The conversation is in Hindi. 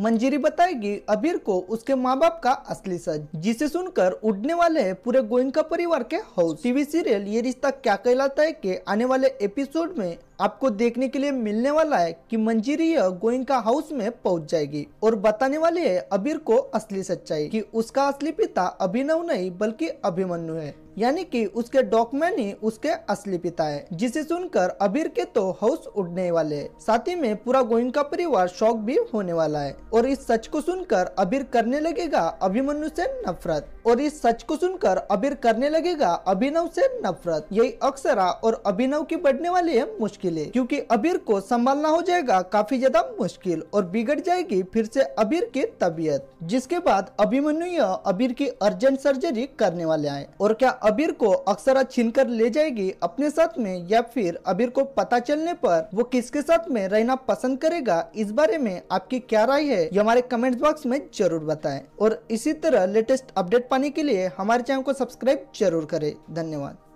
मंजिरी बताएगी अबीर को उसके माँ बाप का असली सच जिसे सुनकर उड़ने वाले है पूरे गोयनका परिवार के हाउस टीवी सीरियल ये रिश्ता क्या कहलाता है के आने वाले एपिसोड में आपको देखने के लिए मिलने वाला है कि यह गोयनका हाउस में पहुंच जाएगी और बताने वाली है अबीर को असली सच्चाई कि उसका असली पिता अभिनव नहीं बल्कि अभिमन्यु है यानी कि उसके डॉक्यूमेंट ही उसके असली पिता है जिसे सुनकर अबीर के तो हाउस उड़ने वाले साथ ही में पूरा गोइंद का परिवार शौक भी होने वाला है और इस सच को सुनकर अबीर करने लगेगा अभिमन्यु से नफरत और इस सच को सुनकर अबीर करने लगेगा अभिनव से नफरत यही अक्सरा और अभिनव की बढ़ने वाली है मुश्किलें क्योंकि अबीर को संभालना हो जाएगा काफी ज्यादा मुश्किल और बिगड़ जाएगी फिर से अबीर की तबीयत जिसके बाद अभिमन्यु अबीर की अर्जेंट सर्जरी करने वाले आए और क्या अबीर को अक्सरा छीन कर ले जाएगी अपने साथ में या फिर अबीर को पता चलने पर वो किसके साथ में रहना पसंद करेगा इस बारे में आपकी क्या राय है ये हमारे कमेंट बॉक्स में जरूर बताए और इसी तरह लेटेस्ट अपडेट पाने के लिए हमारे चैनल को सब्सक्राइब जरूर करें धन्यवाद